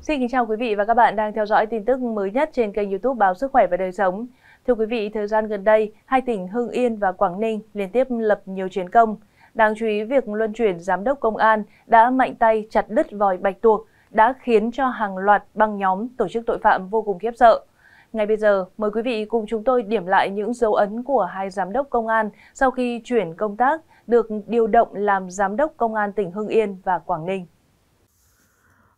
Xin kính chào quý vị và các bạn đang theo dõi tin tức mới nhất trên kênh youtube Báo Sức Khỏe và Đời Sống. Thưa quý vị, thời gian gần đây, hai tỉnh Hưng Yên và Quảng Ninh liên tiếp lập nhiều chiến công. Đáng chú ý, việc luân chuyển giám đốc công an đã mạnh tay chặt đứt vòi bạch tuộc đã khiến cho hàng loạt băng nhóm tổ chức tội phạm vô cùng khiếp sợ. Ngay bây giờ, mời quý vị cùng chúng tôi điểm lại những dấu ấn của hai giám đốc công an sau khi chuyển công tác được điều động làm giám đốc công an tỉnh Hưng Yên và Quảng Ninh.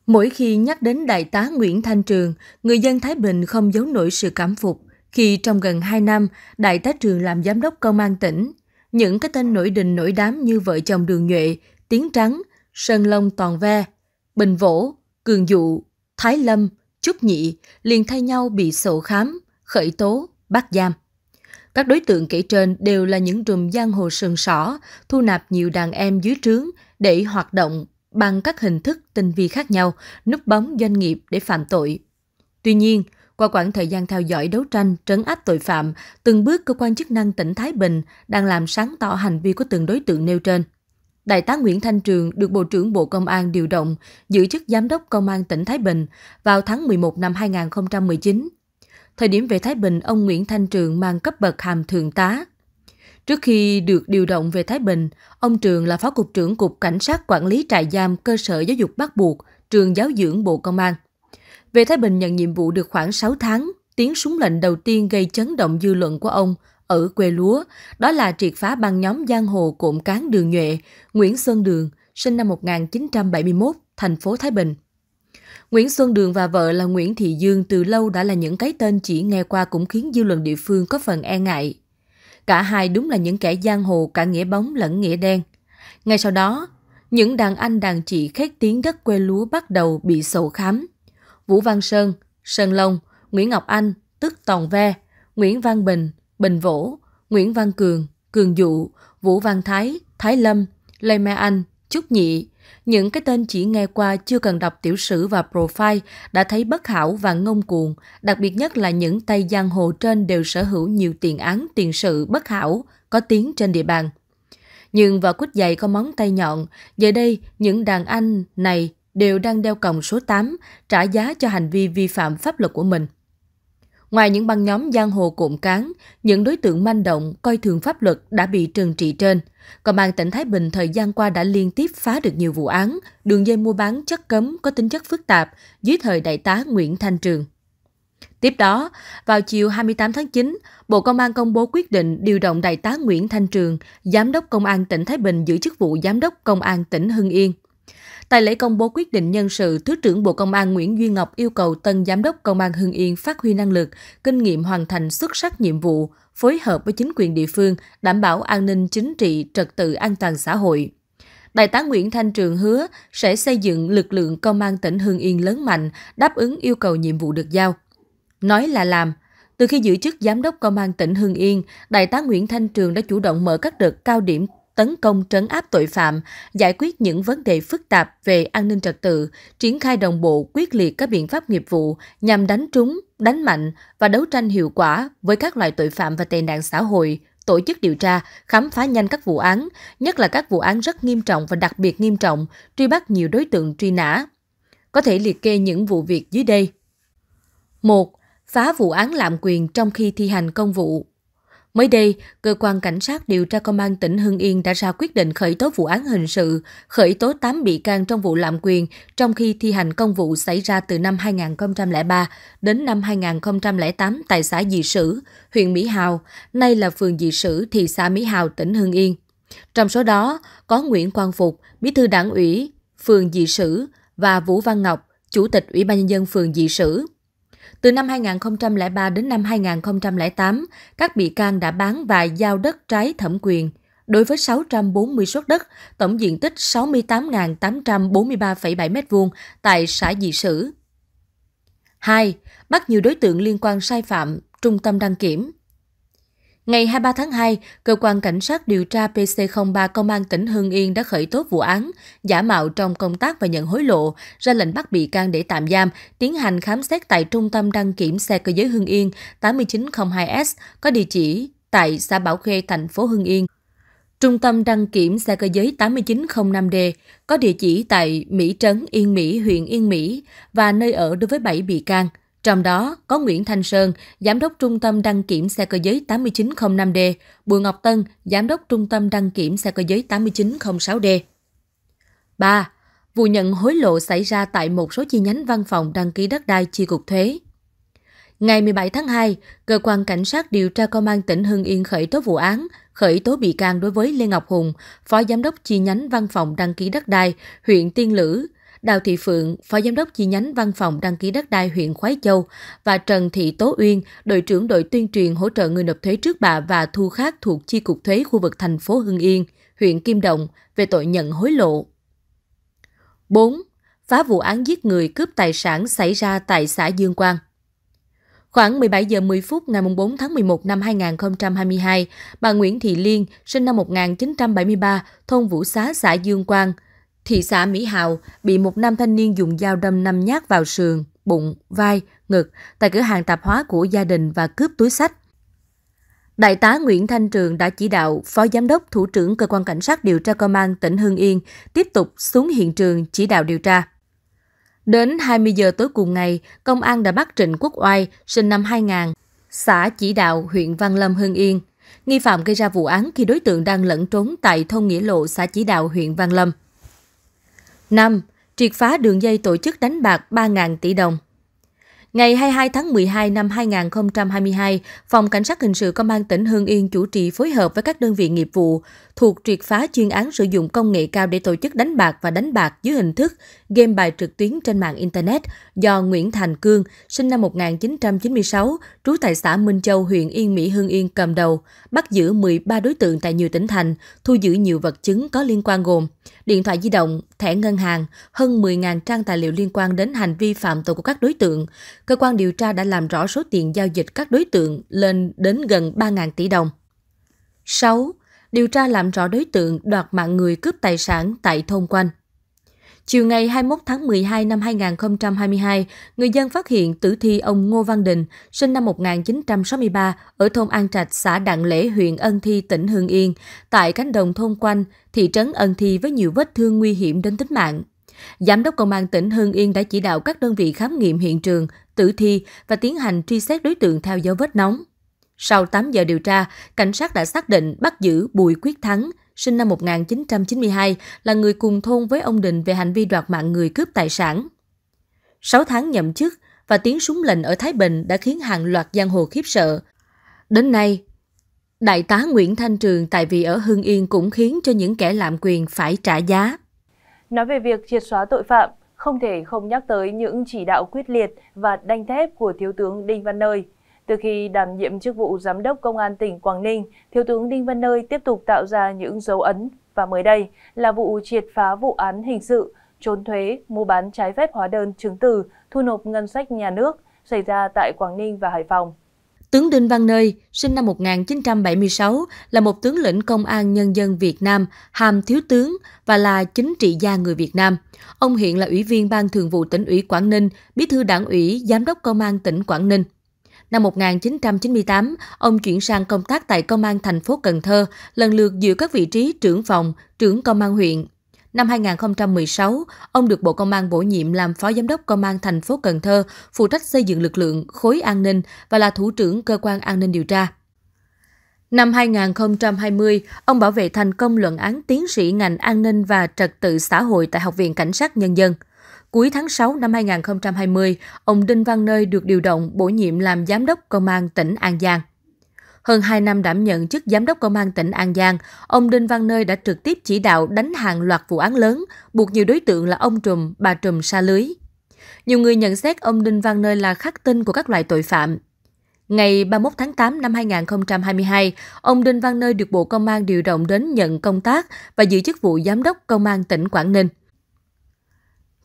Mỗi khi nhắc đến Đại tá Nguyễn Thanh Trường, người dân Thái Bình không giấu nổi sự cảm phục khi trong gần 2 năm, Đại tá Trường làm giám đốc công an tỉnh. Những cái tên nổi đình nổi đám như vợ chồng Đường Nhuệ, Tiến Trắng, Sơn Long Toàn Ve, Bình Vỗ, Cường Dụ, Thái Lâm – chúc Nhị liền thay nhau bị sổ khám, khởi tố, bắt giam. Các đối tượng kể trên đều là những trùm giang hồ sừng sỏ, thu nạp nhiều đàn em dưới trướng để hoạt động bằng các hình thức tinh vi khác nhau, núp bóng doanh nghiệp để phạm tội. Tuy nhiên, qua quãng thời gian theo dõi đấu tranh, trấn áp tội phạm, từng bước cơ quan chức năng tỉnh Thái Bình đang làm sáng tỏ hành vi của từng đối tượng nêu trên. Đại tá Nguyễn Thanh Trường được Bộ trưởng Bộ Công an điều động giữ chức Giám đốc Công an tỉnh Thái Bình vào tháng 11 năm 2019. Thời điểm về Thái Bình, ông Nguyễn Thanh Trường mang cấp bậc hàm thượng tá. Trước khi được điều động về Thái Bình, ông Trường là Phó Cục trưởng Cục Cảnh sát Quản lý Trại giam Cơ sở Giáo dục Bắt buộc, Trường Giáo dưỡng Bộ Công an. Về Thái Bình nhận nhiệm vụ được khoảng 6 tháng, tiếng súng lệnh đầu tiên gây chấn động dư luận của ông – ở quê lúa, đó là triệt phá băng nhóm giang hồ cộm cán đường nhuệ Nguyễn Xuân Đường, sinh năm 1971, thành phố Thái Bình. Nguyễn Xuân Đường và vợ là Nguyễn Thị Dương từ lâu đã là những cái tên chỉ nghe qua cũng khiến dư luận địa phương có phần e ngại. Cả hai đúng là những kẻ giang hồ cả nghĩa bóng lẫn nghĩa đen. Ngay sau đó, những đàn anh đàn chị khét tiếng đất quê lúa bắt đầu bị sầu khám. Vũ Văn Sơn, Sơn Long, Nguyễn Ngọc Anh, tức Tòng Ve, Nguyễn Văn Bình, Bình Vỗ, Nguyễn Văn Cường, Cường Dụ, Vũ Văn Thái, Thái Lâm, Lê Mai Anh, Trúc Nhị. Những cái tên chỉ nghe qua chưa cần đọc tiểu sử và profile đã thấy bất hảo và ngông cuồng, đặc biệt nhất là những tay giang hồ trên đều sở hữu nhiều tiền án tiền sự bất hảo, có tiếng trên địa bàn. Nhưng vào quýt giày có móng tay nhọn, giờ đây những đàn anh này đều đang đeo còng số 8 trả giá cho hành vi vi phạm pháp luật của mình. Ngoài những băng nhóm giang hồ cộm cán, những đối tượng manh động coi thường pháp luật đã bị trừng trị trên. Công an tỉnh Thái Bình thời gian qua đã liên tiếp phá được nhiều vụ án, đường dây mua bán chất cấm có tính chất phức tạp dưới thời đại tá Nguyễn Thanh Trường. Tiếp đó, vào chiều 28 tháng 9, Bộ Công an công bố quyết định điều động Đại tá Nguyễn Thanh Trường, Giám đốc Công an tỉnh Thái Bình giữ chức vụ Giám đốc Công an tỉnh Hưng Yên. Tại lễ công bố quyết định nhân sự, Thứ trưởng Bộ Công an Nguyễn Duy Ngọc yêu cầu tân giám đốc Công an Hưng Yên phát huy năng lực, kinh nghiệm hoàn thành xuất sắc nhiệm vụ, phối hợp với chính quyền địa phương, đảm bảo an ninh chính trị, trật tự an toàn xã hội. Đại tá Nguyễn Thanh Trường hứa sẽ xây dựng lực lượng công an tỉnh Hưng Yên lớn mạnh, đáp ứng yêu cầu nhiệm vụ được giao. Nói là làm, từ khi giữ chức giám đốc công an tỉnh Hưng Yên, Đại tá Nguyễn Thanh Trường đã chủ động mở các đợt cao điểm tấn công trấn áp tội phạm, giải quyết những vấn đề phức tạp về an ninh trật tự, triển khai đồng bộ quyết liệt các biện pháp nghiệp vụ nhằm đánh trúng, đánh mạnh và đấu tranh hiệu quả với các loại tội phạm và tệ nạn xã hội, tổ chức điều tra, khám phá nhanh các vụ án, nhất là các vụ án rất nghiêm trọng và đặc biệt nghiêm trọng, truy bắt nhiều đối tượng truy nã. Có thể liệt kê những vụ việc dưới đây. 1. Phá vụ án lạm quyền trong khi thi hành công vụ Mới đây, cơ quan cảnh sát điều tra công an tỉnh Hưng Yên đã ra quyết định khởi tố vụ án hình sự, khởi tố 8 bị can trong vụ lạm quyền trong khi thi hành công vụ xảy ra từ năm 2003 đến năm 2008 tại xã Dị Sử, huyện Mỹ Hào, nay là phường Dị Sử, thị xã Mỹ Hào, tỉnh Hưng Yên. Trong số đó có Nguyễn Quang Phục, bí thư đảng ủy, phường Dị Sử và Vũ Văn Ngọc, chủ tịch Ủy ban nhân dân phường Dị Sử. Từ năm 2003 đến năm 2008, các bị can đã bán và giao đất trái thẩm quyền. Đối với 640 suất đất, tổng diện tích 68.843,7 m2 tại xã Dị Sử. 2. Bắt nhiều đối tượng liên quan sai phạm, trung tâm đăng kiểm. Ngày 23 tháng 2, cơ quan cảnh sát điều tra PC03 Công an tỉnh Hưng Yên đã khởi tố vụ án giả mạo trong công tác và nhận hối lộ, ra lệnh bắt bị can để tạm giam, tiến hành khám xét tại trung tâm đăng kiểm xe cơ giới Hưng Yên 8902S có địa chỉ tại xã Bảo Khê, thành phố Hưng Yên. Trung tâm đăng kiểm xe cơ giới 8905D có địa chỉ tại Mỹ Trấn Yên Mỹ, huyện Yên Mỹ và nơi ở đối với 7 bị can – trong đó có Nguyễn Thanh Sơn, Giám đốc Trung tâm Đăng kiểm xe cơ giới 8905D, Bùi Ngọc Tân, Giám đốc Trung tâm Đăng kiểm xe cơ giới 8906D. 3. Vụ nhận hối lộ xảy ra tại một số chi nhánh văn phòng đăng ký đất đai chi cục thuế. Ngày 17 tháng 2, cơ quan cảnh sát điều tra công an tỉnh Hưng Yên khởi tố vụ án, khởi tố bị can đối với Lê Ngọc Hùng, phó giám đốc chi nhánh văn phòng đăng ký đất đai, huyện Tiên Lữ, Đào Thị Phượng, Phó Giám đốc chi nhánh văn phòng đăng ký đất đai huyện Khói Châu và Trần Thị Tố Uyên, đội trưởng đội tuyên truyền hỗ trợ người nộp thuế trước bạ và thu khác thuộc Chi cục thuế khu vực thành phố Hưng Yên, huyện Kim Động về tội nhận hối lộ. 4. Phá vụ án giết người cướp tài sản xảy ra tại xã Dương Quang. Khoảng 17 giờ 10 phút ngày 4 tháng 11 năm 2022, bà Nguyễn Thị Liên, sinh năm 1973, thôn Vũ Xá, xã Dương Quang, thị xã Mỹ Hào bị một nam thanh niên dùng dao đâm năm nhát vào sườn, bụng, vai, ngực tại cửa hàng tạp hóa của gia đình và cướp túi sách. Đại tá Nguyễn Thanh Trường đã chỉ đạo Phó Giám đốc Thủ trưởng Cơ quan Cảnh sát điều tra Công an tỉnh Hưng Yên tiếp tục xuống hiện trường chỉ đạo điều tra. Đến 20 giờ tối cùng ngày, công an đã bắt Trịnh Quốc Oai, sinh năm 2000, xã Chỉ Đạo, huyện Văn Lâm, Hưng Yên. Nghi phạm gây ra vụ án khi đối tượng đang lẫn trốn tại thôn Nghĩa Lộ, xã Chỉ Đạo, huyện Văn Lâm năm Triệt phá đường dây tổ chức đánh bạc ba 000 tỷ đồng. Ngày 22 tháng 12 năm 2022, Phòng Cảnh sát Hình sự Công an tỉnh Hương Yên chủ trì phối hợp với các đơn vị nghiệp vụ thuộc triệt phá chuyên án sử dụng công nghệ cao để tổ chức đánh bạc và đánh bạc dưới hình thức game bài trực tuyến trên mạng Internet do Nguyễn Thành Cương, sinh năm 1996, trú tại xã Minh Châu, huyện Yên Mỹ, Hương Yên cầm đầu, bắt giữ 13 đối tượng tại nhiều tỉnh thành, thu giữ nhiều vật chứng có liên quan gồm điện thoại di động, thẻ ngân hàng, hơn 10.000 trang tài liệu liên quan đến hành vi phạm tội của các đối tượng, cơ quan điều tra đã làm rõ số tiền giao dịch các đối tượng lên đến gần 3.000 tỷ đồng. 6. Điều tra làm rõ đối tượng đoạt mạng người cướp tài sản tại thôn quanh. Chiều ngày 21 tháng 12 năm 2022, người dân phát hiện tử thi ông Ngô Văn Đình, sinh năm 1963, ở thôn An Trạch, xã Đặng Lễ, huyện Ân Thi, tỉnh Hương Yên, tại cánh đồng thôn quanh, thị trấn Ân Thi với nhiều vết thương nguy hiểm đến tính mạng. Giám đốc Công an tỉnh Hưng Yên đã chỉ đạo các đơn vị khám nghiệm hiện trường, tử thi và tiến hành truy xét đối tượng theo dấu vết nóng. Sau 8 giờ điều tra, cảnh sát đã xác định bắt giữ Bùi Quyết Thắng, sinh năm 1992, là người cùng thôn với ông Đình về hành vi đoạt mạng người cướp tài sản. 6 tháng nhậm chức và tiếng súng lệnh ở Thái Bình đã khiến hàng loạt giang hồ khiếp sợ. Đến nay, Đại tá Nguyễn Thanh Trường tại vì ở Hưng Yên cũng khiến cho những kẻ lạm quyền phải trả giá nói về việc triệt xóa tội phạm, không thể không nhắc tới những chỉ đạo quyết liệt và đanh thép của Thiếu tướng Đinh Văn Nơi. Từ khi đảm nhiệm chức vụ Giám đốc Công an tỉnh Quảng Ninh, Thiếu tướng Đinh Văn Nơi tiếp tục tạo ra những dấu ấn và mới đây là vụ triệt phá vụ án hình sự trốn thuế, mua bán trái phép hóa đơn chứng từ, thu nộp ngân sách nhà nước xảy ra tại Quảng Ninh và Hải Phòng. Tướng Đinh Văn Nơi, sinh năm 1976, là một tướng lĩnh công an nhân dân Việt Nam, hàm thiếu tướng và là chính trị gia người Việt Nam. Ông hiện là ủy viên Ban Thường vụ tỉnh ủy Quảng Ninh, bí thư đảng ủy, giám đốc công an tỉnh Quảng Ninh. Năm 1998, ông chuyển sang công tác tại Công an thành phố Cần Thơ, lần lượt giữ các vị trí trưởng phòng, trưởng công an huyện, Năm 2016, ông được Bộ Công an bổ nhiệm làm Phó Giám đốc Công an thành phố Cần Thơ, phụ trách xây dựng lực lượng, khối an ninh và là Thủ trưởng Cơ quan An ninh điều tra. Năm 2020, ông bảo vệ thành công luận án tiến sĩ ngành an ninh và trật tự xã hội tại Học viện Cảnh sát Nhân dân. Cuối tháng 6 năm 2020, ông Đinh Văn Nơi được điều động bổ nhiệm làm giám đốc công an tỉnh An Giang. Hơn 2 năm đảm nhận chức giám đốc công an tỉnh An Giang, ông Đinh Văn Nơi đã trực tiếp chỉ đạo đánh hàng loạt vụ án lớn, buộc nhiều đối tượng là ông trùm, bà trùm xa lưới. Nhiều người nhận xét ông Đinh Văn Nơi là khắc tinh của các loại tội phạm. Ngày 31 tháng 8 năm 2022, ông Đinh Văn Nơi được Bộ Công an điều động đến nhận công tác và giữ chức vụ giám đốc công an tỉnh Quảng Ninh.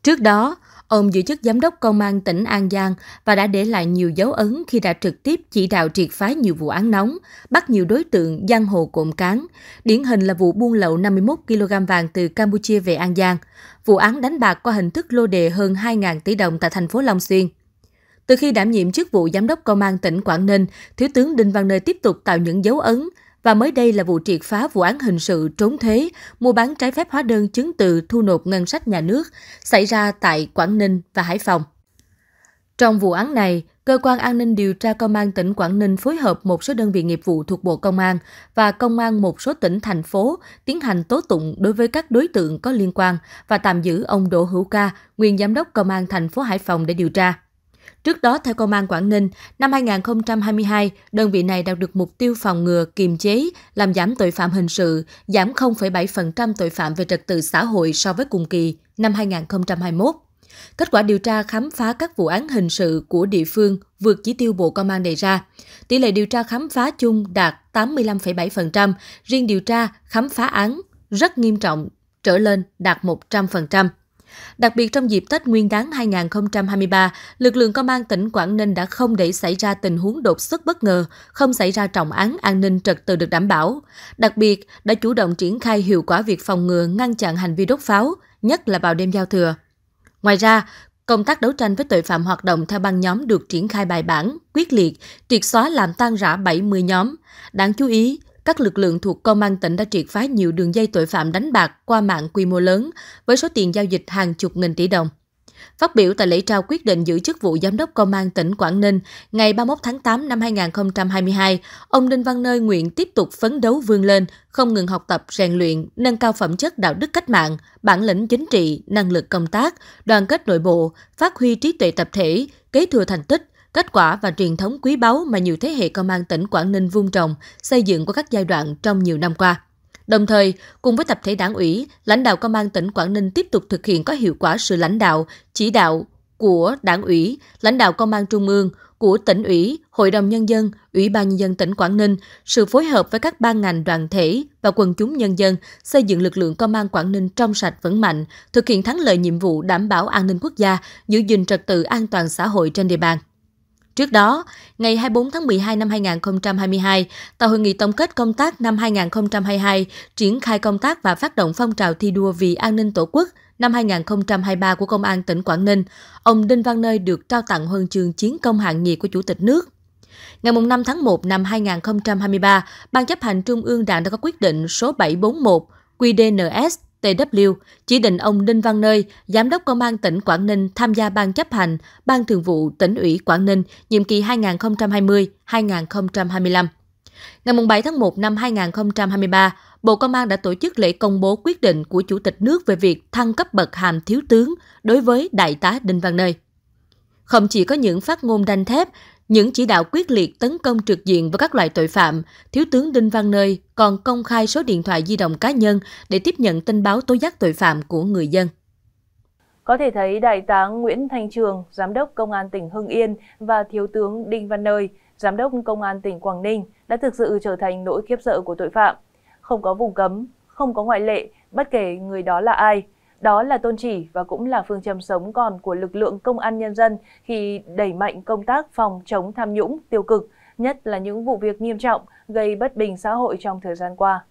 Trước đó, Ông giữ chức giám đốc công an tỉnh An Giang và đã để lại nhiều dấu ấn khi đã trực tiếp chỉ đạo triệt phá nhiều vụ án nóng, bắt nhiều đối tượng giang hồ cộm cán. Điển hình là vụ buôn lậu 51 kg vàng từ Campuchia về An Giang, vụ án đánh bạc qua hình thức lô đề hơn 2.000 tỷ đồng tại thành phố Long Xuyên. Từ khi đảm nhiệm chức vụ giám đốc công an tỉnh Quảng Ninh, Thiếu tướng Đinh Văn Nơi tiếp tục tạo những dấu ấn, và mới đây là vụ triệt phá vụ án hình sự trốn thuế, mua bán trái phép hóa đơn chứng từ thu nộp ngân sách nhà nước xảy ra tại Quảng Ninh và Hải Phòng. Trong vụ án này, cơ quan an ninh điều tra công an tỉnh Quảng Ninh phối hợp một số đơn vị nghiệp vụ thuộc Bộ Công an và công an một số tỉnh thành phố tiến hành tố tụng đối với các đối tượng có liên quan và tạm giữ ông Đỗ Hữu Ca, nguyên giám đốc công an thành phố Hải Phòng để điều tra. Trước đó, theo Công an Quảng Ninh, năm 2022, đơn vị này đạt được mục tiêu phòng ngừa, kiềm chế, làm giảm tội phạm hình sự, giảm 0,7% tội phạm về trật tự xã hội so với cùng kỳ năm 2021. Kết quả điều tra khám phá các vụ án hình sự của địa phương vượt chỉ tiêu Bộ Công an đề ra. Tỷ lệ điều tra khám phá chung đạt 85,7%, riêng điều tra khám phá án rất nghiêm trọng trở lên đạt 100%. Đặc biệt trong dịp Tết Nguyên đáng 2023, lực lượng công an tỉnh Quảng Ninh đã không để xảy ra tình huống đột xuất bất ngờ, không xảy ra trọng án an ninh trật tự được đảm bảo. Đặc biệt, đã chủ động triển khai hiệu quả việc phòng ngừa ngăn chặn hành vi đốt pháo, nhất là vào đêm giao thừa. Ngoài ra, Công tác đấu tranh với tội phạm hoạt động theo băng nhóm được triển khai bài bản, quyết liệt, triệt xóa làm tan rã 70 nhóm. Đáng chú ý, các lực lượng thuộc công an tỉnh đã triệt phá nhiều đường dây tội phạm đánh bạc qua mạng quy mô lớn với số tiền giao dịch hàng chục nghìn tỷ đồng. Phát biểu tại lễ trao quyết định giữ chức vụ Giám đốc Công an tỉnh Quảng Ninh ngày 31 tháng 8 năm 2022, ông Đinh Văn Nơi nguyện tiếp tục phấn đấu vươn lên, không ngừng học tập, rèn luyện, nâng cao phẩm chất đạo đức cách mạng, bản lĩnh chính trị, năng lực công tác, đoàn kết nội bộ, phát huy trí tuệ tập thể, kế thừa thành tích, kết quả và truyền thống quý báu mà nhiều thế hệ công an tỉnh Quảng Ninh vun trồng, xây dựng qua các giai đoạn trong nhiều năm qua. Đồng thời, cùng với tập thể đảng ủy, lãnh đạo công an tỉnh Quảng Ninh tiếp tục thực hiện có hiệu quả sự lãnh đạo, chỉ đạo của đảng ủy, lãnh đạo công an trung ương, của tỉnh ủy, hội đồng nhân dân, ủy ban nhân dân tỉnh Quảng Ninh, sự phối hợp với các ban ngành đoàn thể và quần chúng nhân dân xây dựng lực lượng công an Quảng Ninh trong sạch vững mạnh, thực hiện thắng lợi nhiệm vụ đảm bảo an ninh quốc gia, giữ gìn trật tự an toàn xã hội trên địa bàn. Trước đó, ngày 24 tháng 12 năm 2022, tại hội nghị tổng kết công tác năm 2022, triển khai công tác và phát động phong trào thi đua vì an ninh Tổ quốc năm 2023 của Công an tỉnh Quảng Ninh, ông Đinh Văn Nơi được trao tặng huân chương chiến công hạng nhì của Chủ tịch nước. Ngày 5 tháng 1 năm 2023, Ban chấp hành Trung ương Đảng đã có quyết định số 741 QDNS TW chỉ định ông Đinh Văn Nơi, Giám đốc Công an tỉnh Quảng Ninh tham gia Ban chấp hành, Ban thường vụ tỉnh ủy Quảng Ninh, nhiệm kỳ 2020-2025. Ngày 7 tháng 1 năm 2023, Bộ Công an đã tổ chức lễ công bố quyết định của Chủ tịch nước về việc thăng cấp bậc hàm thiếu tướng đối với Đại tá Đinh Văn Nơi. Không chỉ có những phát ngôn đanh thép, những chỉ đạo quyết liệt tấn công trực diện với các loại tội phạm, Thiếu tướng Đinh Văn Nơi còn công khai số điện thoại di động cá nhân để tiếp nhận tin báo tố giác tội phạm của người dân. Có thể thấy Đại tá Nguyễn Thanh Trường, Giám đốc Công an tỉnh Hưng Yên và Thiếu tướng Đinh Văn Nơi, Giám đốc Công an tỉnh Quảng Ninh đã thực sự trở thành nỗi khiếp sợ của tội phạm. Không có vùng cấm, không có ngoại lệ, bất kể người đó là ai – đó là tôn chỉ và cũng là phương châm sống còn của lực lượng công an nhân dân khi đẩy mạnh công tác phòng chống tham nhũng tiêu cực, nhất là những vụ việc nghiêm trọng gây bất bình xã hội trong thời gian qua.